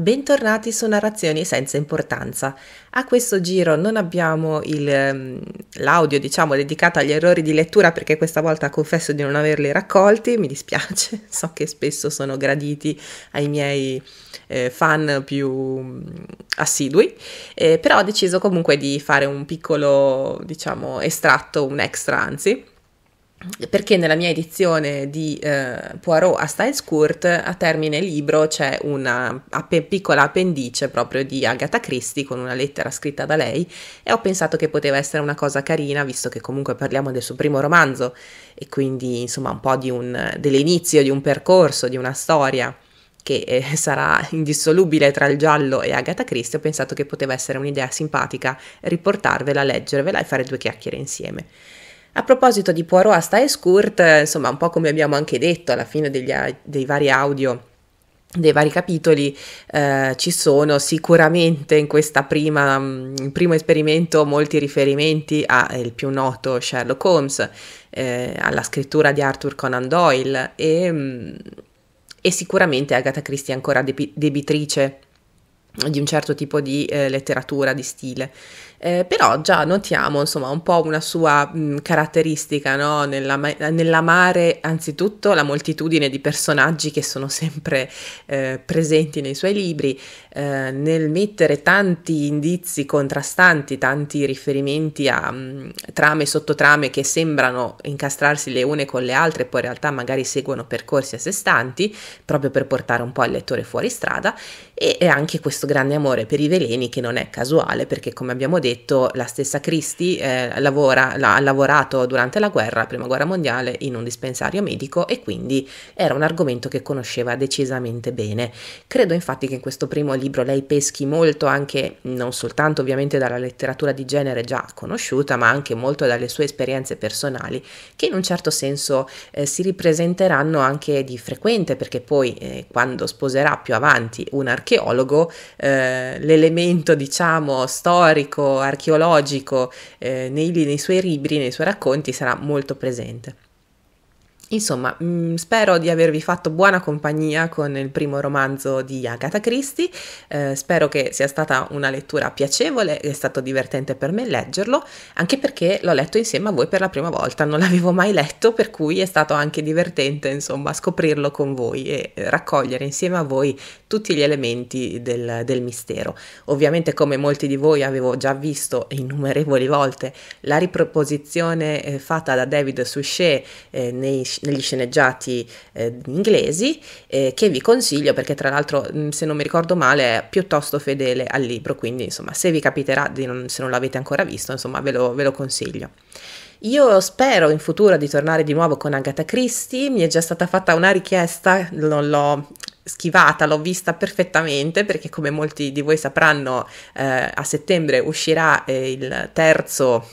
Bentornati su Narrazioni senza importanza. A questo giro non abbiamo il, mm, l'audio, diciamo, dedicato agli errori di lettura perché questa volta confesso di non averli raccolti, mi dispiace, so che spesso sono graditi ai miei eh, fan più mm, assidui, eh, però ho deciso comunque di fare un piccolo, diciamo, estratto, un extra anzi, perché nella mia edizione di eh, Poirot a Styles Court a termine libro c'è una app- piccola appendice proprio di Agatha Christie con una lettera scritta da lei e ho pensato che poteva essere una cosa carina visto che comunque parliamo del suo primo romanzo e quindi insomma un po' un, dell'inizio di un percorso, di una storia che eh, sarà indissolubile tra il giallo e Agatha Christie ho pensato che poteva essere un'idea simpatica riportarvela, leggervela e fare due chiacchiere insieme. A proposito di Poirot, Asta e Scourt, eh, insomma, un po' come abbiamo anche detto alla fine degli, dei vari audio dei vari capitoli eh, ci sono sicuramente in questo mm, primo esperimento molti riferimenti al eh, più noto Sherlock Holmes, eh, alla scrittura di Arthur Conan Doyle e, mm, e sicuramente Agatha Christie è ancora debitrice di un certo tipo di eh, letteratura, di stile. Eh, però già notiamo insomma un po' una sua mh, mm, caratteristica no? Nell'ama- nell'amare anzitutto la moltitudine di personaggi che sono sempre eh, presenti nei suoi libri, eh, nel mettere tanti indizi contrastanti, tanti riferimenti a mh, mm, trame e sottotrame che sembrano incastrarsi le une con le altre, poi in realtà magari seguono percorsi a sé stanti, proprio per portare un po' il lettore fuori strada e anche questo questo grande amore per i veleni che non è casuale perché come abbiamo detto la stessa Christie eh, lavora, la, ha lavorato durante la guerra, prima guerra mondiale, in un dispensario medico e quindi era un argomento che conosceva decisamente bene. Credo infatti che in questo primo libro lei peschi molto anche, non soltanto ovviamente dalla letteratura di genere già conosciuta, ma anche molto dalle sue esperienze personali che in un certo senso eh, si ripresenteranno anche di frequente perché poi eh, quando sposerà più avanti un archeologo eh, l'elemento diciamo storico, archeologico eh, nei, nei suoi libri, nei suoi racconti sarà molto presente. Insomma, mh, mm, spero di avervi fatto buona compagnia con il primo romanzo di Agatha Christie, eh, spero che sia stata una lettura piacevole, è stato divertente per me leggerlo, anche perché l'ho letto insieme a voi per la prima volta, non l'avevo mai letto, per cui è stato anche divertente, insomma, scoprirlo con voi e raccogliere insieme a voi tutti gli elementi del, del mistero. Ovviamente, come molti di voi avevo già visto innumerevoli volte, la riproposizione eh, fatta da David Suchet eh, nei negli sceneggiati eh, inglesi eh, che vi consiglio perché tra l'altro mm, se non mi ricordo male è piuttosto fedele al libro quindi insomma se vi capiterà non, se non l'avete ancora visto insomma ve lo, ve lo consiglio. Io spero in futuro di tornare di nuovo con Agatha Christie, mi è già stata fatta una richiesta, non l'ho schivata, l'ho vista perfettamente perché come molti di voi sapranno eh, a settembre uscirà eh, il terzo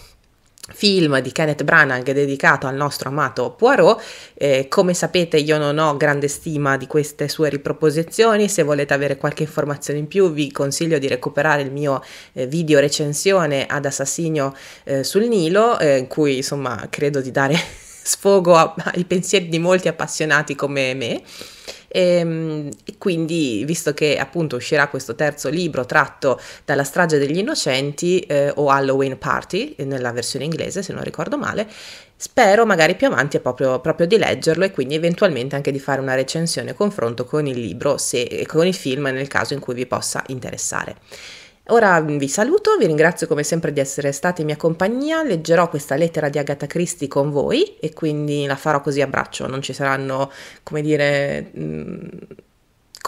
film di Kenneth Branagh dedicato al nostro amato Poirot. Eh, come sapete io non ho grande stima di queste sue riproposizioni, se volete avere qualche informazione in più vi consiglio di recuperare il mio eh, video recensione ad Assassino eh, sul Nilo, eh, in cui insomma credo di dare sfogo a, ai pensieri di molti appassionati come me. E, ehm, e quindi, visto che appunto uscirà questo terzo libro tratto dalla strage degli innocenti eh, o Halloween Party, nella versione inglese se non ricordo male, Spero magari più avanti proprio, proprio, di leggerlo e quindi eventualmente anche di fare una recensione e confronto con il libro e con il film nel caso in cui vi possa interessare. Ora vi saluto, vi ringrazio come sempre di essere stati in mia compagnia, leggerò questa lettera di Agatha Christie con voi e quindi la farò così a braccio, non ci saranno, come dire, mh,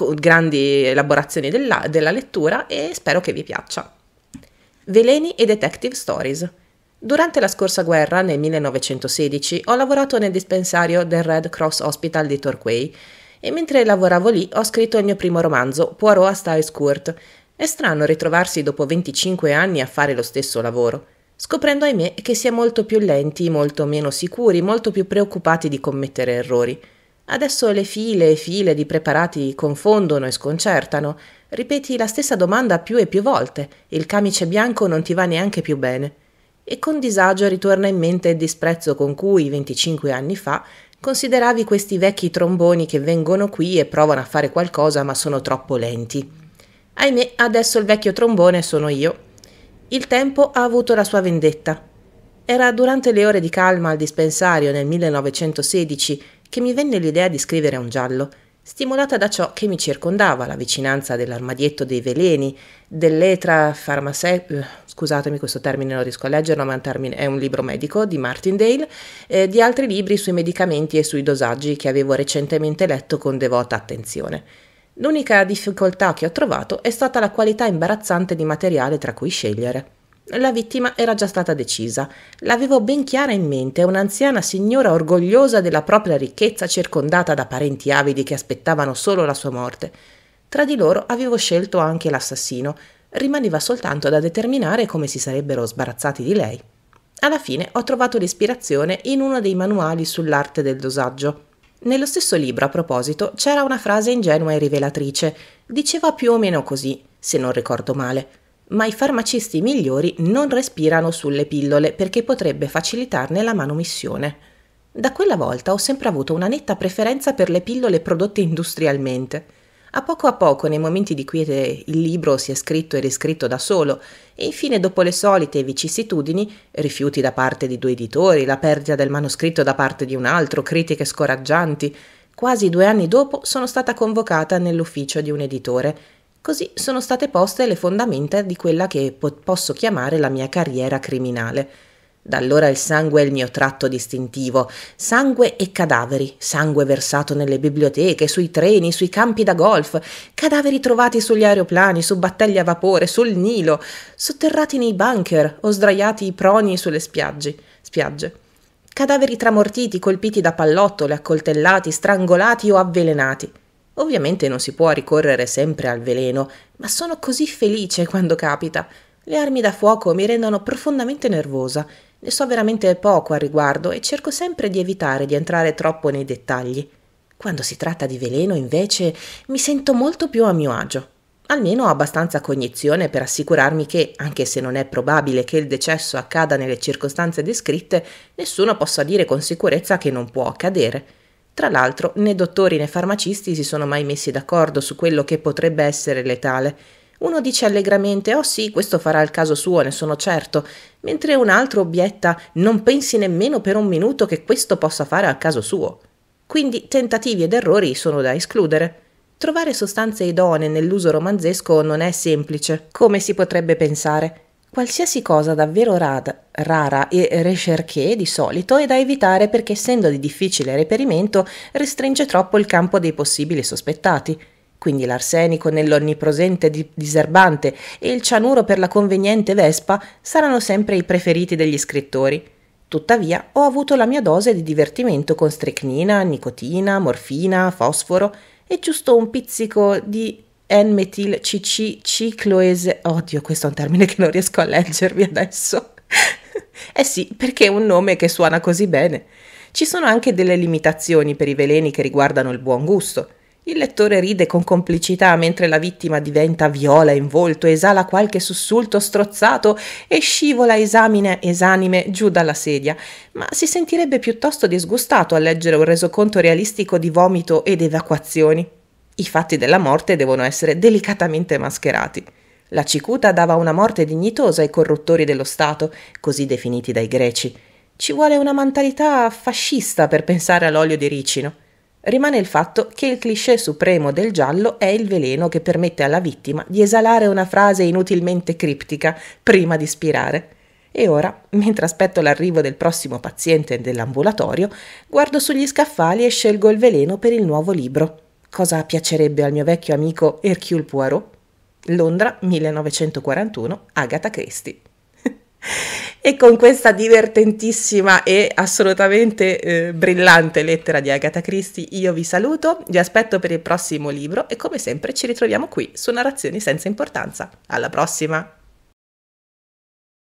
mm, grandi elaborazioni della, della lettura e spero che vi piaccia. Veleni e Detective Stories. Durante la scorsa guerra, nel 1916, ho lavorato nel dispensario del Red Cross Hospital di Torquay e mentre lavoravo lì ho scritto il mio primo romanzo, Poirot a Styles Court, è strano ritrovarsi dopo 25 anni a fare lo stesso lavoro, scoprendo ahimè che si è molto più lenti, molto meno sicuri, molto più preoccupati di commettere errori. Adesso le file e file di preparati confondono e sconcertano. Ripeti la stessa domanda più e più volte, il camice bianco non ti va neanche più bene. E con disagio ritorna in mente il disprezzo con cui 25 anni fa consideravi questi vecchi tromboni che vengono qui e provano a fare qualcosa ma sono troppo lenti. Ahimè, adesso il vecchio trombone sono io. Il tempo ha avuto la sua vendetta. Era durante le ore di calma al dispensario nel 1916 che mi venne l'idea di scrivere un giallo, stimolata da ciò che mi circondava, la vicinanza dell'armadietto dei veleni, dell'etra farmaceutica, eh, scusatemi questo termine non riesco a leggerlo, ma è un libro medico di Martindale, e eh, di altri libri sui medicamenti e sui dosaggi che avevo recentemente letto con devota attenzione. L'unica difficoltà che ho trovato è stata la qualità imbarazzante di materiale tra cui scegliere. La vittima era già stata decisa. L'avevo ben chiara in mente, un'anziana signora orgogliosa della propria ricchezza circondata da parenti avidi che aspettavano solo la sua morte. Tra di loro avevo scelto anche l'assassino. Rimaneva soltanto da determinare come si sarebbero sbarazzati di lei. Alla fine ho trovato l'ispirazione in uno dei manuali sull'arte del dosaggio. Nello stesso libro, a proposito, c'era una frase ingenua e rivelatrice. Diceva più o meno così, se non ricordo male. Ma i farmacisti migliori non respirano sulle pillole perché potrebbe facilitarne la manomissione. Da quella volta ho sempre avuto una netta preferenza per le pillole prodotte industrialmente. A poco a poco, nei momenti di quiete, il libro si è scritto e riscritto da solo e infine, dopo le solite vicissitudini, rifiuti da parte di due editori, la perdita del manoscritto da parte di un altro, critiche scoraggianti, quasi due anni dopo sono stata convocata nell'ufficio di un editore. Così sono state poste le fondamenta di quella che po- posso chiamare la mia carriera criminale. Da allora il sangue è il mio tratto distintivo. Sangue e cadaveri, sangue versato nelle biblioteche, sui treni, sui campi da golf, cadaveri trovati sugli aeroplani, su battaglie a vapore, sul Nilo, sotterrati nei bunker o sdraiati i proni sulle spiagge. spiagge. Cadaveri tramortiti, colpiti da pallottole, accoltellati, strangolati o avvelenati. Ovviamente non si può ricorrere sempre al veleno, ma sono così felice quando capita. Le armi da fuoco mi rendono profondamente nervosa ne so veramente poco a riguardo e cerco sempre di evitare di entrare troppo nei dettagli. Quando si tratta di veleno, invece, mi sento molto più a mio agio. Almeno ho abbastanza cognizione per assicurarmi che, anche se non è probabile che il decesso accada nelle circostanze descritte, nessuno possa dire con sicurezza che non può accadere. Tra l'altro, né dottori né farmacisti si sono mai messi d'accordo su quello che potrebbe essere letale. Uno dice allegramente Oh sì, questo farà il caso suo, ne sono certo, mentre un altro obietta Non pensi nemmeno per un minuto che questo possa fare al caso suo. Quindi tentativi ed errori sono da escludere. Trovare sostanze idonee nell'uso romanzesco non è semplice, come si potrebbe pensare. Qualsiasi cosa davvero rad, rara e recherché di solito è da evitare perché essendo di difficile reperimento restringe troppo il campo dei possibili sospettati. Quindi l'arsenico nell'onnipresente diserbante e il cianuro per la conveniente vespa saranno sempre i preferiti degli scrittori. Tuttavia, ho avuto la mia dose di divertimento con strecnina, nicotina, morfina, fosforo e giusto un pizzico di N-metil CC cicloese. Oddio, questo è un termine che non riesco a leggervi adesso. eh sì, perché è un nome che suona così bene. Ci sono anche delle limitazioni per i veleni che riguardano il buon gusto. Il lettore ride con complicità mentre la vittima diventa viola in volto, esala qualche sussulto strozzato e scivola esamine esanime giù dalla sedia, ma si sentirebbe piuttosto disgustato a leggere un resoconto realistico di vomito ed evacuazioni. I fatti della morte devono essere delicatamente mascherati. La cicuta dava una morte dignitosa ai corruttori dello Stato, così definiti dai greci. Ci vuole una mentalità fascista per pensare all'olio di ricino rimane il fatto che il cliché supremo del giallo è il veleno che permette alla vittima di esalare una frase inutilmente criptica prima di spirare. E ora, mentre aspetto l'arrivo del prossimo paziente dell'ambulatorio, guardo sugli scaffali e scelgo il veleno per il nuovo libro. Cosa piacerebbe al mio vecchio amico Hercule Poirot? Londra 1941, Agatha Christie. E con questa divertentissima e assolutamente eh, brillante lettera di Agatha Christie io vi saluto, vi aspetto per il prossimo libro e come sempre ci ritroviamo qui su Narrazioni senza importanza. Alla prossima!